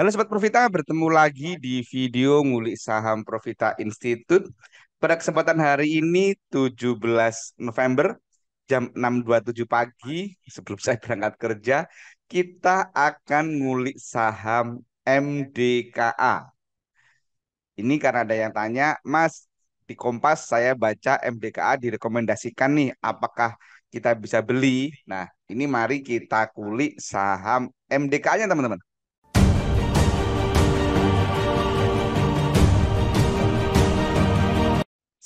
Halo Sobat Profita, bertemu lagi di video Ngulik Saham Profita Institute. Pada kesempatan hari ini 17 November jam 6.27 pagi sebelum saya berangkat kerja, kita akan ngulik saham MDKA. Ini karena ada yang tanya, Mas, di Kompas saya baca MDKA direkomendasikan nih, apakah kita bisa beli? Nah, ini mari kita kulik saham MDKA-nya teman-teman.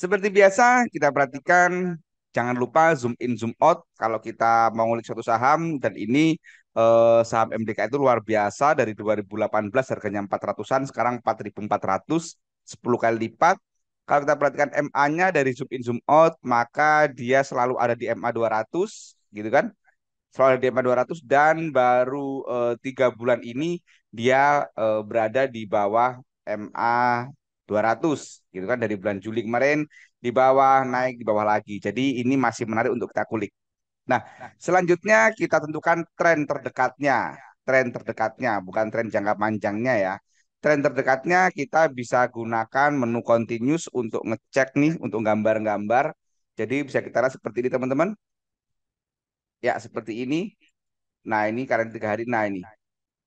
Seperti biasa, kita perhatikan jangan lupa zoom in zoom out kalau kita mau ngulik suatu saham dan ini eh, saham MDK itu luar biasa dari 2018 harganya 400-an sekarang 4400 10 kali lipat kalau kita perhatikan MA-nya dari zoom in zoom out, maka dia selalu ada di MA 200, gitu kan? Selalu ada di MA 200 dan baru eh, tiga 3 bulan ini dia eh, berada di bawah MA 200 gitu kan dari bulan Juli kemarin di bawah naik di bawah lagi. Jadi ini masih menarik untuk kita kulik. Nah, selanjutnya kita tentukan tren terdekatnya. Tren terdekatnya bukan tren jangka panjangnya ya. Tren terdekatnya kita bisa gunakan menu continuous untuk ngecek nih untuk gambar-gambar. Jadi bisa kita lihat seperti ini teman-teman. Ya, seperti ini. Nah, ini karena tiga hari. Nah, ini.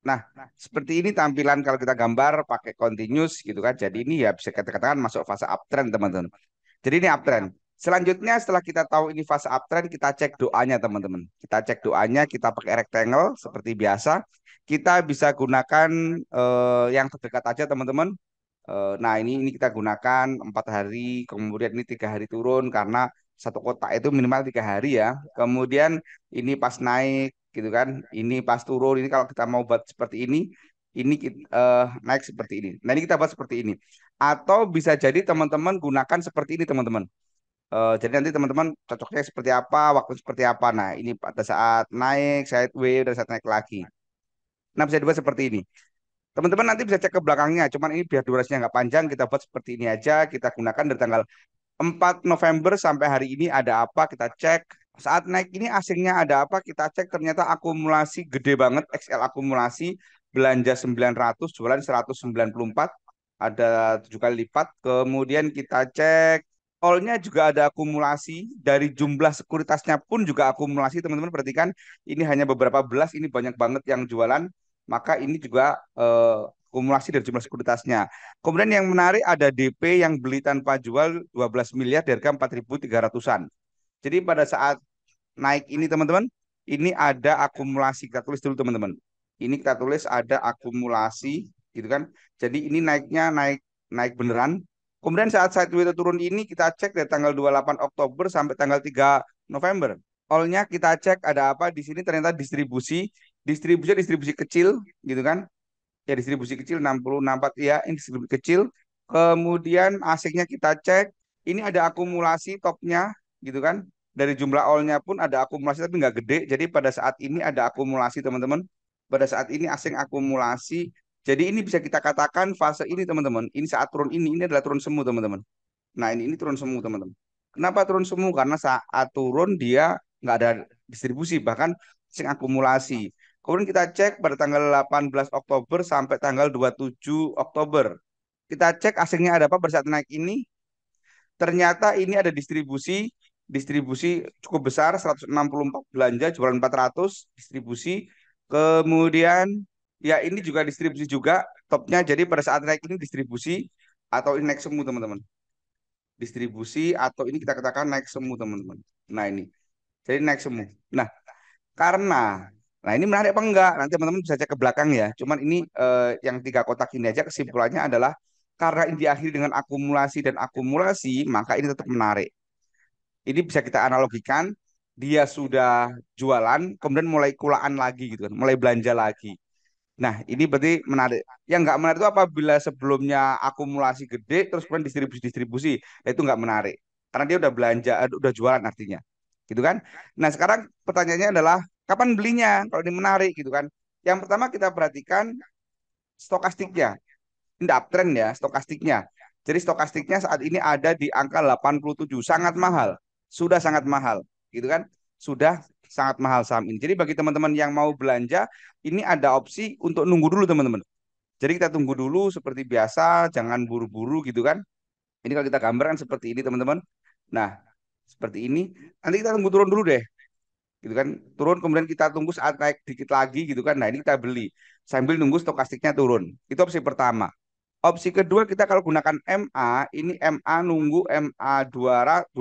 Nah, seperti ini tampilan kalau kita gambar pakai continuous gitu kan. Jadi ini ya bisa kita katakan masuk fase uptrend, teman-teman. Jadi ini uptrend. Selanjutnya setelah kita tahu ini fase uptrend, kita cek doanya, teman-teman. Kita cek doanya, kita pakai rectangle seperti biasa. Kita bisa gunakan uh, yang terdekat aja, teman-teman. Uh, nah, ini ini kita gunakan empat hari, kemudian ini tiga hari turun karena satu kotak itu minimal tiga hari ya. Kemudian ini pas naik gitu kan ini pas turun ini kalau kita mau buat seperti ini ini uh, naik seperti ini nah ini kita buat seperti ini atau bisa jadi teman-teman gunakan seperti ini teman-teman uh, jadi nanti teman-teman cocoknya seperti apa waktu seperti apa nah ini pada saat naik wave dan saat naik lagi nah bisa dibuat seperti ini teman-teman nanti bisa cek ke belakangnya cuman ini biar durasinya nggak panjang kita buat seperti ini aja kita gunakan dari tanggal 4 November sampai hari ini ada apa kita cek saat naik ini asingnya ada apa? Kita cek ternyata akumulasi gede banget XL akumulasi belanja 900 jualan 194 ada tujuh kali lipat. Kemudian kita cek Tolnya juga ada akumulasi dari jumlah sekuritasnya pun juga akumulasi teman-teman perhatikan ini hanya beberapa belas ini banyak banget yang jualan maka ini juga eh, akumulasi dari jumlah sekuritasnya. Kemudian yang menarik ada DP yang beli tanpa jual 12 miliar dari harga 4.300-an. Jadi pada saat naik ini teman-teman, ini ada akumulasi. Kita tulis dulu teman-teman. Ini kita tulis ada akumulasi gitu kan. Jadi ini naiknya naik naik beneran. Kemudian saat itu turun ini kita cek dari tanggal 28 Oktober sampai tanggal 3 November. Allnya kita cek ada apa di sini ternyata distribusi distribusi distribusi kecil gitu kan ya distribusi kecil 6064 ya ini distribusi kecil kemudian asiknya kita cek ini ada akumulasi topnya gitu kan dari jumlah allnya pun ada akumulasi tapi nggak gede jadi pada saat ini ada akumulasi teman-teman pada saat ini asing akumulasi jadi ini bisa kita katakan fase ini teman-teman ini saat turun ini ini adalah turun semu teman-teman nah ini ini turun semu teman-teman kenapa turun semu karena saat turun dia nggak ada distribusi bahkan asing akumulasi kemudian kita cek pada tanggal 18 Oktober sampai tanggal 27 Oktober kita cek asingnya ada apa pada naik ini ternyata ini ada distribusi distribusi cukup besar 164 belanja jualan 400 distribusi kemudian ya ini juga distribusi juga topnya jadi pada saat naik ini distribusi atau ini naik semu teman-teman distribusi atau ini kita katakan naik semu teman-teman nah ini jadi naik semu nah karena nah ini menarik apa enggak nanti teman-teman bisa cek ke belakang ya cuman ini eh, yang tiga kotak ini aja kesimpulannya adalah karena ini diakhiri dengan akumulasi dan akumulasi, maka ini tetap menarik ini bisa kita analogikan dia sudah jualan kemudian mulai kulaan lagi gitu kan mulai belanja lagi nah ini berarti menarik yang nggak menarik itu apabila sebelumnya akumulasi gede terus kemudian distribusi distribusi nah, itu nggak menarik karena dia udah belanja eh, udah jualan artinya gitu kan nah sekarang pertanyaannya adalah kapan belinya kalau ini menarik gitu kan yang pertama kita perhatikan stokastiknya ini uptrend ya stokastiknya jadi stokastiknya saat ini ada di angka 87 sangat mahal sudah sangat mahal, gitu kan? Sudah sangat mahal saham ini. Jadi bagi teman-teman yang mau belanja, ini ada opsi untuk nunggu dulu teman-teman. Jadi kita tunggu dulu seperti biasa, jangan buru-buru gitu kan. Ini kalau kita gambarkan seperti ini teman-teman. Nah, seperti ini. Nanti kita tunggu turun dulu deh. Gitu kan. Turun kemudian kita tunggu saat naik dikit lagi gitu kan. Nah, ini kita beli sambil nunggu stokastiknya turun. Itu opsi pertama. Opsi kedua kita kalau gunakan MA, ini MA nunggu MA 20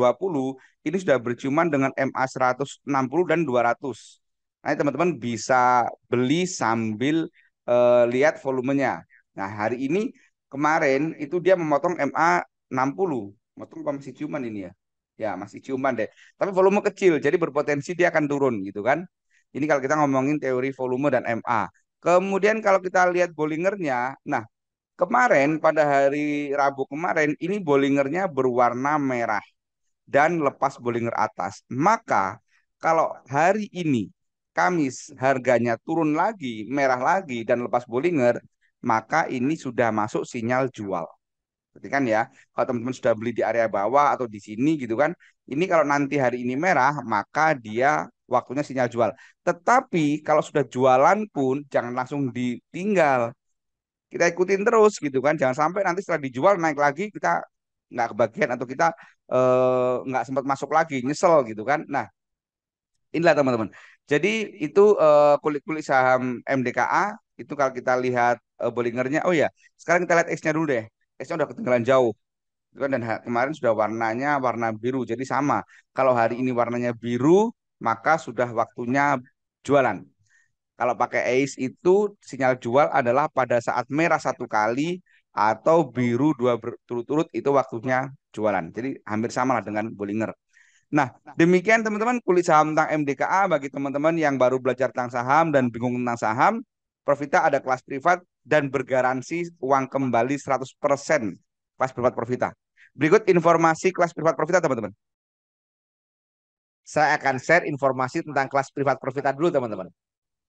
ini sudah berciuman dengan MA 160 dan 200. Nah, teman-teman bisa beli sambil uh, lihat volumenya. Nah, hari ini kemarin itu dia memotong MA 60. Motong apa masih ciuman ini ya? Ya, masih ciuman deh. Tapi volume kecil, jadi berpotensi dia akan turun gitu kan. Ini kalau kita ngomongin teori volume dan MA. Kemudian kalau kita lihat Bollingernya, nah Kemarin pada hari Rabu kemarin ini Bollingernya berwarna merah dan lepas Bollinger atas. Maka kalau hari ini Kamis harganya turun lagi, merah lagi dan lepas Bollinger, maka ini sudah masuk sinyal jual. Berarti kan ya, kalau teman-teman sudah beli di area bawah atau di sini gitu kan, ini kalau nanti hari ini merah, maka dia waktunya sinyal jual. Tetapi kalau sudah jualan pun jangan langsung ditinggal kita ikutin terus gitu kan jangan sampai nanti setelah dijual naik lagi kita nggak kebagian atau kita nggak eh, nggak sempat masuk lagi nyesel gitu kan nah inilah teman-teman jadi itu kulit eh, kulit-kulit saham MDKA itu kalau kita lihat uh, Bollingernya oh ya sekarang kita lihat X-nya dulu deh X-nya udah ketinggalan jauh gitu kan. dan kemarin sudah warnanya warna biru jadi sama kalau hari ini warnanya biru maka sudah waktunya jualan kalau pakai ace itu sinyal jual adalah pada saat merah satu kali atau biru dua berturut-turut itu waktunya jualan. Jadi hampir sama lah dengan Bollinger. Nah, demikian teman-teman kulit saham tentang MDKA bagi teman-teman yang baru belajar tentang saham dan bingung tentang saham. Profita ada kelas privat dan bergaransi uang kembali 100% kelas privat Profita. Berikut informasi kelas privat Profita teman-teman. Saya akan share informasi tentang kelas privat Profita dulu teman-teman.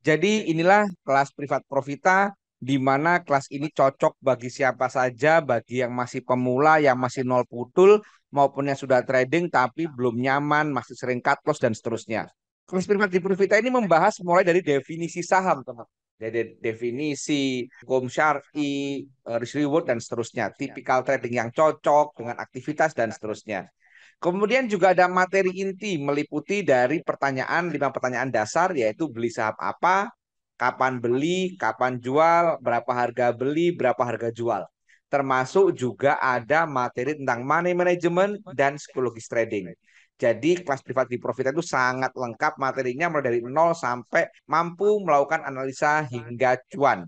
Jadi inilah kelas privat profita di mana kelas ini cocok bagi siapa saja, bagi yang masih pemula, yang masih nol putul, maupun yang sudah trading tapi belum nyaman, masih sering cut loss dan seterusnya. Kelas privat di Profita ini membahas mulai dari definisi saham, teman. Jadi definisi, hukum syari, eh, risk reward, dan seterusnya. Tipikal trading yang cocok dengan aktivitas dan seterusnya. Kemudian juga ada materi inti meliputi dari pertanyaan lima pertanyaan dasar yaitu beli saham apa, kapan beli, kapan jual, berapa harga beli, berapa harga jual. Termasuk juga ada materi tentang money management dan psikologis trading. Jadi kelas privat di Profit itu sangat lengkap materinya mulai dari nol sampai mampu melakukan analisa hingga cuan.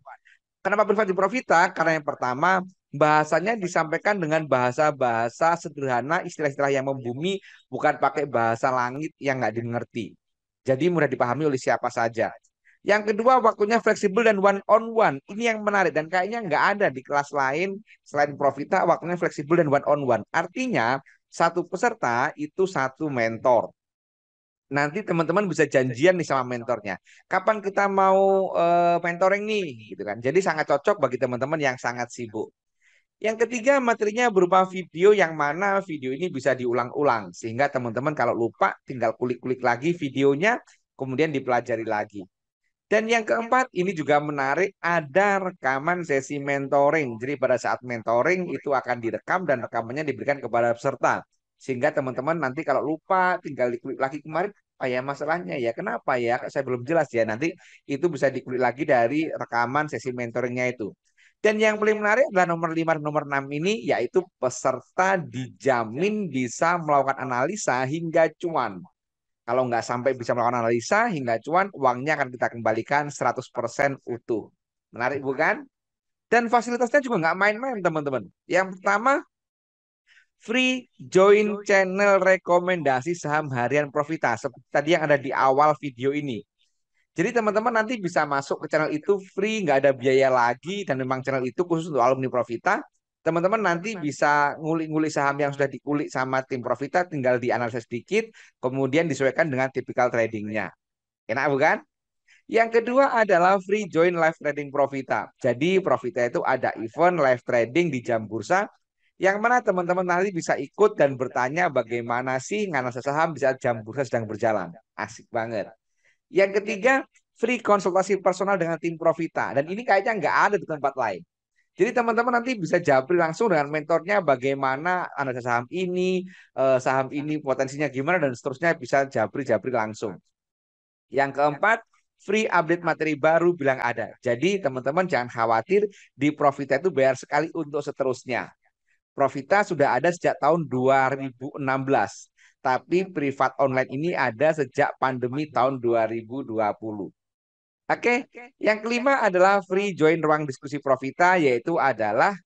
Kenapa privat di Profita? Karena yang pertama bahasanya disampaikan dengan bahasa-bahasa sederhana, istilah-istilah yang membumi, bukan pakai bahasa langit yang nggak dimengerti. Jadi mudah dipahami oleh siapa saja. Yang kedua waktunya fleksibel dan one on one. Ini yang menarik dan kayaknya nggak ada di kelas lain selain Profita waktunya fleksibel dan one on one. Artinya satu peserta itu satu mentor. Nanti teman-teman bisa janjian nih sama mentornya. Kapan kita mau uh, mentoring nih, gitu kan? Jadi sangat cocok bagi teman-teman yang sangat sibuk. Yang ketiga materinya berupa video yang mana video ini bisa diulang-ulang sehingga teman-teman kalau lupa tinggal klik-klik lagi videonya kemudian dipelajari lagi. Dan yang keempat ini juga menarik ada rekaman sesi mentoring. Jadi pada saat mentoring itu akan direkam dan rekamannya diberikan kepada peserta. Sehingga teman-teman nanti kalau lupa tinggal diklik lagi kemarin apa oh ya masalahnya ya kenapa ya saya belum jelas ya nanti itu bisa diklik lagi dari rekaman sesi mentoringnya itu. Dan yang paling menarik adalah nomor 5 dan nomor 6 ini yaitu peserta dijamin bisa melakukan analisa hingga cuan. Kalau nggak sampai bisa melakukan analisa hingga cuan, uangnya akan kita kembalikan 100% utuh. Menarik bukan? Dan fasilitasnya juga nggak main-main teman-teman. Yang pertama, free join channel rekomendasi saham harian Profita. Seperti tadi yang ada di awal video ini. Jadi teman-teman nanti bisa masuk ke channel itu free, nggak ada biaya lagi, dan memang channel itu khusus untuk alumni Profita. Teman-teman nanti bisa ngulik-ngulik saham yang sudah dikulik sama tim Profita, tinggal dianalisa sedikit, kemudian disesuaikan dengan tipikal tradingnya. Enak bukan? Yang kedua adalah free join live trading Profita. Jadi Profita itu ada event live trading di jam bursa yang mana teman-teman nanti bisa ikut dan bertanya bagaimana sih nganasa saham bisa jam bursa sedang berjalan. Asik banget. Yang ketiga, free konsultasi personal dengan tim Profita. Dan ini kayaknya nggak ada di tempat lain. Jadi teman-teman nanti bisa japri langsung dengan mentornya bagaimana analisa saham ini, eh, saham ini potensinya gimana, dan seterusnya bisa japri-japri langsung. Yang keempat, free update materi baru bilang ada. Jadi teman-teman jangan khawatir, di Profita itu bayar sekali untuk seterusnya. Profita sudah ada sejak tahun 2016 tapi privat online ini ada sejak pandemi tahun 2020. Oke, okay. yang kelima adalah free join ruang diskusi Profita, yaitu adalah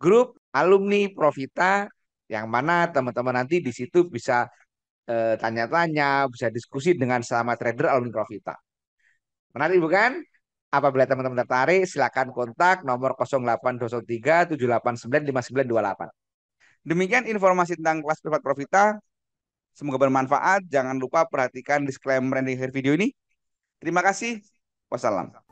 grup alumni Profita yang mana teman-teman nanti di situ bisa eh, tanya-tanya, bisa diskusi dengan sama trader alumni Profita. Menarik bukan? Apabila teman-teman tertarik, silakan kontak nomor 0823 789 5928. Demikian informasi tentang kelas privat Profita. Semoga bermanfaat. Jangan lupa perhatikan disclaimer di akhir video ini. Terima kasih. Wassalam.